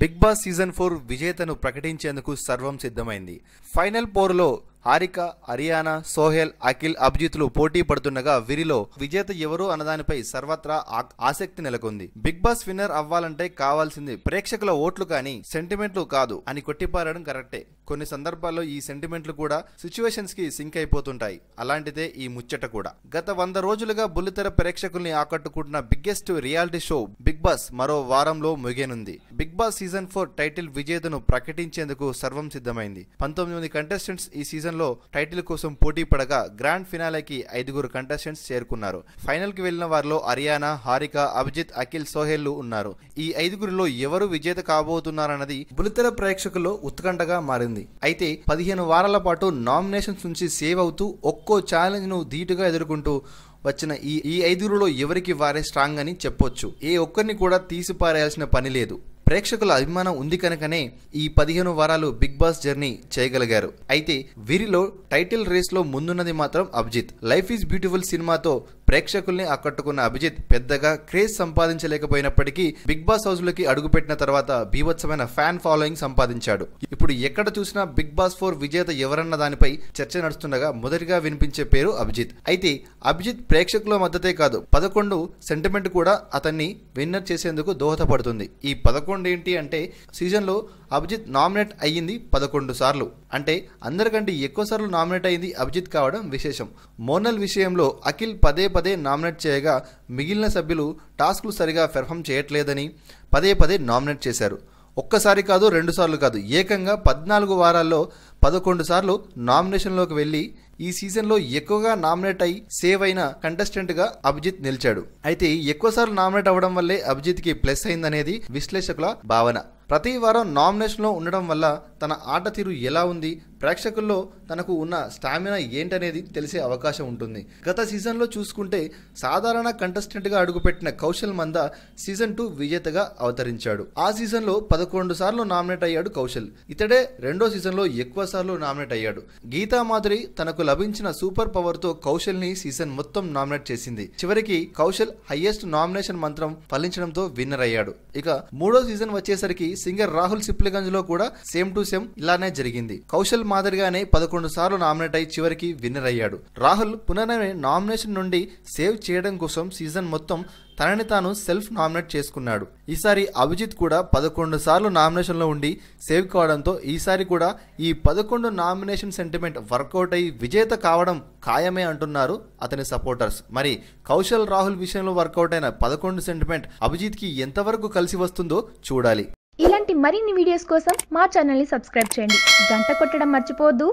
big Boss season four విజేతను ప్రకటించేందుకు సర్వం సిద్ధమైంది ఫైనల్ పోర్లో హారిక హరియానా సోహెల్ అఖిల్ అభిజిత్లు పోటీ పడుతుండగా వీరిలో విజేత ఎవరు అన్నదానిపై సర్వత్రా ఆసక్తి నెలకొంది బిగ్ బాస్ విన్నర్ అవ్వాలంటే కావాల్సింది ప్రేక్షకుల ఓట్లు కానీ సెంటిమెంట్లు కాదు అని కొట్టిపారడం కరెక్టే కొన్ని సందర్భాల్లో ఈ సెంటిమెంట్లు కూడా సిచ్యువేషన్స్ కి సింక్ అయిపోతుంటాయి అలాంటిదే ఈ ముచ్చట కూడా గత వంద రోజులుగా బుల్లితెర ప్రేక్షకుల్ని ఆకట్టుకుంటున్న biggest reality show Big Boss మరో వారంలో ముగియనుంది Big Boss season four title విజేతను ప్రకటించేందుకు సర్వం సిద్ధమైంది పంతొమ్మిది మంది కంటెస్టెంట్స్ ఈ సీజన్ సీజన్లో టైటిల్ కోసం పోటీ పడగా గ్రాండ్ ఫినాలేకి ఐదుగురు కంటెస్టెంట్స్ చేరుకున్నారు ఫైనల్కి వెళ్లిన వారిలో అరియానా హారిక అభిజిత్ అఖిల్ సోహెల్ ఉన్నారు ఈ ఐదుగురిలో ఎవరు విజేత కాబోతున్నారన్నది బులితెర ప్రేక్షకుల్లో ఉత్కంఠగా మారింది అయితే పదిహేను వారాల పాటు నామినేషన్స్ నుంచి సేవ్ అవుతూ ఒక్కో ఛాలెంజ్ను ధీటుగా ఎదుర్కొంటూ వచ్చిన ఈ ఈ ఐదుగురులో ఎవరికి వారే స్ట్రాంగ్ అని చెప్పొచ్చు ఏ ఒక్కరిని కూడా తీసిపారేయాల్సిన పని లేదు ప్రేక్షకుల అభిమానం ఉంది కనుకనే ఈ పదిహేను వారాలు బిగ్ బాస్ జర్నీ చేయగలిగారు అయితే వీరిలో టైటిల్ రేస్లో ముందున్నది మాత్రం అభిజిత్ లైఫ్ ఈజ్ బ్యూటిఫుల్ సినిమాతో ప్రేక్షకుల్ని ఆకట్టుకున్న అభిజిత్ పెద్దగా క్రేజ్ సంపాదించలేకపోయినప్పటికీ బిగ్ బాస్ హౌస్ లోకి అడుగుపెట్టిన తర్వాత బీభత్సమైన ఫ్యాన్ ఫాలోయింగ్ సంపాదించాడు ఇప్పుడు ఎక్కడ చూసినా బిగ్ బాస్ ఫోర్ విజేత ఎవరన్న దానిపై చర్చ నడుస్తుండగా మొదటిగా వినిపించే పేరు అభిజిత్ అయితే అభిజిత్ ప్రేక్షకుల మద్దతే కాదు పదకొండు సెంటిమెంట్ కూడా అతన్ని విన్నర్ చేసేందుకు దోహదపడుతుంది ఈ పదకొండు ఏంటి అంటే సీజన్లో అభిజిత్ నామినేట్ అయ్యింది పదకొండు సార్లు అంటే అందరికంటే ఎక్కువ సార్లు నామినేట్ అయింది అభిజిత్ కావడం విశేషం మోనల్ విషయంలో అఖిల్ పదే పదే నామినేట్ చేయగా మిగిలిన సభ్యులు టాస్క్లు సరిగా పెర్ఫామ్ చేయట్లేదని పదే పదే నామినేట్ చేశారు ఒక్కసారి కాదు రెండు సార్లు కాదు ఏకంగా పద్నాలుగు వారాల్లో పదకొండు సార్లు నామినేషన్లోకి వెళ్ళి ఈ సీజన్లో ఎక్కువగా నామినేట్ అయి సేవ్ అయిన కంటెస్టెంట్గా అభిజిత్ నిలిచాడు అయితే ఎక్కువసార్లు నామినేట్ అవ్వడం వల్లే అభిజిత్కి ప్లస్ అయిందనేది విశ్లేషకుల భావన ప్రతి వారం నామినేషన్లో ఉండడం వల్ల తన ఆట తీరు ఎలా ఉంది ప్రేక్షకుల్లో తనకు ఉన్న స్టామినా ఏంటనేది తెలిసే అవకాశం ఉంటుంది గత సీజన్లో చూసుకుంటే సాధారణ కంటెస్టెంట్గా అడుగుపెట్టిన కౌశల్ మంద సీజన్ టూ విజేతగా అవతరించాడు ఆ సీజన్లో పదకొండు సార్లు నామినేట్ అయ్యాడు కౌశల్ ఇతడే రెండో సీజన్లో ఎక్కువ సార్లు నామినేట్ అయ్యాడు గీతా మాధురి తనకు లభించిన సూపర్ పవర్తో కౌశల్ని సీజన్ మొత్తం నామినేట్ చేసింది చివరికి కౌశల్ హయ్యెస్ట్ నామినేషన్ మంత్రం ఫలించడంతో విన్నర్ అయ్యాడు ఇక మూడో సీజన్ వచ్చేసరికి సింగర్ రాహుల్ సిప్లిగంజ్ లో కూడా సేమ్ టు సేమ్ ఇలానే జరిగింది కౌశల్ మాదిరిగానే పదకొండు సార్లు నామినేట్ అయి చివరికి విన్నర్ అయ్యాడు రాహుల్ పునరనే నామినేషన్ నుండి సేవ్ చేయడం కోసం సీజన్ మొత్తం తనని తాను సెల్ఫ్ నామినేట్ చేసుకున్నాడు ఈసారి అభిజిత్ కూడా పదకొండు సార్లు నామినేషన్లో ఉండి సేవ్ కావడంతో ఈసారి కూడా ఈ పదకొండు నామినేషన్ సెంటిమెంట్ వర్కౌట్ అయ్యి విజేత కావడం ఖాయమే అంటున్నారు అతని సపోర్టర్స్ మరి కౌశల్ రాహుల్ విషయంలో వర్కౌట్ అయిన పదకొండు సెంటిమెంట్ అభిజిత్కి ఎంతవరకు కలిసి వస్తుందో చూడాలి ఇలాంటి మరిన్ని వీడియోస్ కోసం మా ఛానల్ని సబ్స్క్రైబ్ చేయండి గంట కొట్టడం మర్చిపోవద్దు